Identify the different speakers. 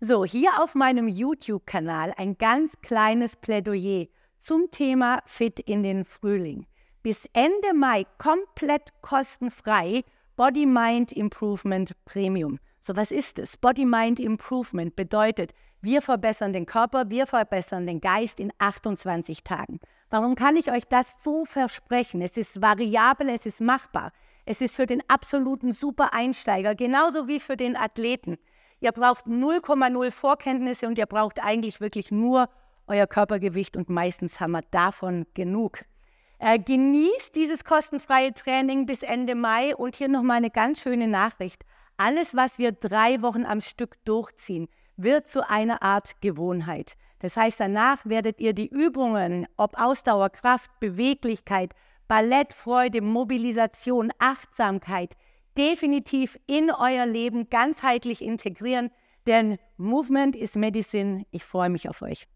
Speaker 1: So, hier auf meinem YouTube-Kanal ein ganz kleines Plädoyer zum Thema Fit in den Frühling. Bis Ende Mai komplett kostenfrei Body Mind Improvement Premium. So, was ist es? Body Mind Improvement bedeutet, wir verbessern den Körper, wir verbessern den Geist in 28 Tagen. Warum kann ich euch das so versprechen? Es ist variabel, es ist machbar. Es ist für den absoluten Super-Einsteiger genauso wie für den Athleten. Ihr braucht 0,0 Vorkenntnisse und ihr braucht eigentlich wirklich nur euer Körpergewicht und meistens haben wir davon genug. Äh, genießt dieses kostenfreie Training bis Ende Mai und hier nochmal eine ganz schöne Nachricht. Alles, was wir drei Wochen am Stück durchziehen, wird zu einer Art Gewohnheit. Das heißt, danach werdet ihr die Übungen, ob Ausdauerkraft, Beweglichkeit, Ballettfreude, Mobilisation, Achtsamkeit, definitiv in euer Leben ganzheitlich integrieren, denn Movement is Medicine. Ich freue mich auf euch.